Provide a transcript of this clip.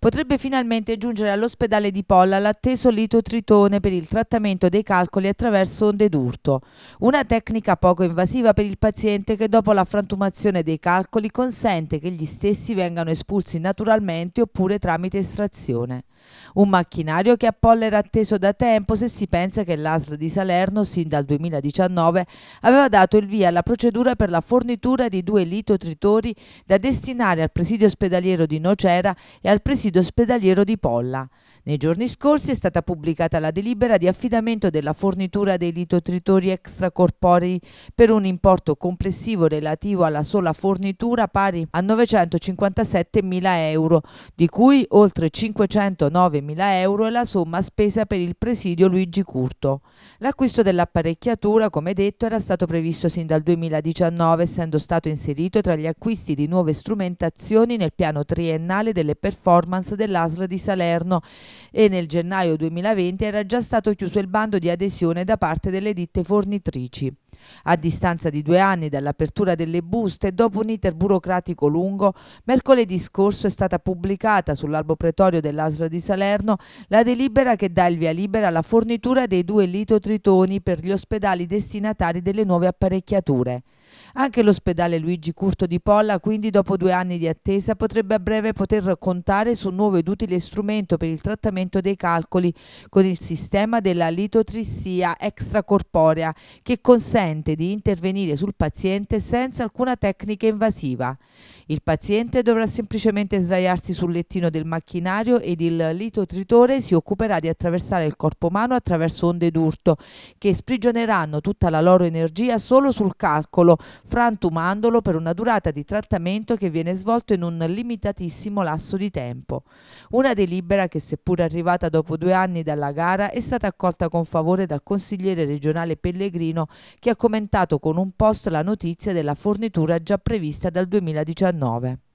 potrebbe finalmente giungere all'ospedale di Polla l'atteso litotritone per il trattamento dei calcoli attraverso onde d'urto, una tecnica poco invasiva per il paziente che dopo la frantumazione dei calcoli consente che gli stessi vengano espulsi naturalmente oppure tramite estrazione. Un macchinario che a Polla era atteso da tempo se si pensa che l'ASL di Salerno, sin dal 2019, aveva dato il via alla procedura per la fornitura di due litotritori da destinare al presidio ospedaliero di Nocera e al presidio presidio ospedaliero di Polla. Nei giorni scorsi è stata pubblicata la delibera di affidamento della fornitura dei litotritori extracorporei per un importo complessivo relativo alla sola fornitura pari a 957 mila euro, di cui oltre 509 mila euro è la somma spesa per il presidio Luigi Curto. L'acquisto dell'apparecchiatura, come detto, era stato previsto sin dal 2019, essendo stato inserito tra gli acquisti di nuove strumentazioni nel piano triennale delle performance Advance dell'ASL di Salerno e nel gennaio 2020 era già stato chiuso il bando di adesione da parte delle ditte fornitrici. A distanza di due anni dall'apertura delle buste, dopo un iter burocratico lungo, mercoledì scorso è stata pubblicata sull'albo pretorio dell'ASL di Salerno la delibera che dà il via libera alla fornitura dei due litotritoni per gli ospedali destinatari delle nuove apparecchiature. Anche l'ospedale Luigi Curto di Polla, quindi dopo due anni di attesa, potrebbe a breve poter contare su un nuovo ed utile strumento per il trattamento dei calcoli con il sistema della litotrissia extracorporea che consente di intervenire sul paziente senza alcuna tecnica invasiva. Il paziente dovrà semplicemente sdraiarsi sul lettino del macchinario ed il litotritore si occuperà di attraversare il corpo umano attraverso onde d'urto che sprigioneranno tutta la loro energia solo sul calcolo, frantumandolo per una durata di trattamento che viene svolto in un limitatissimo lasso di tempo. Una delibera che seppur arrivata dopo due anni dalla gara è stata accolta con favore dal consigliere regionale Pellegrino che ha commentato con un post la notizia della fornitura già prevista dal 2019. 2019.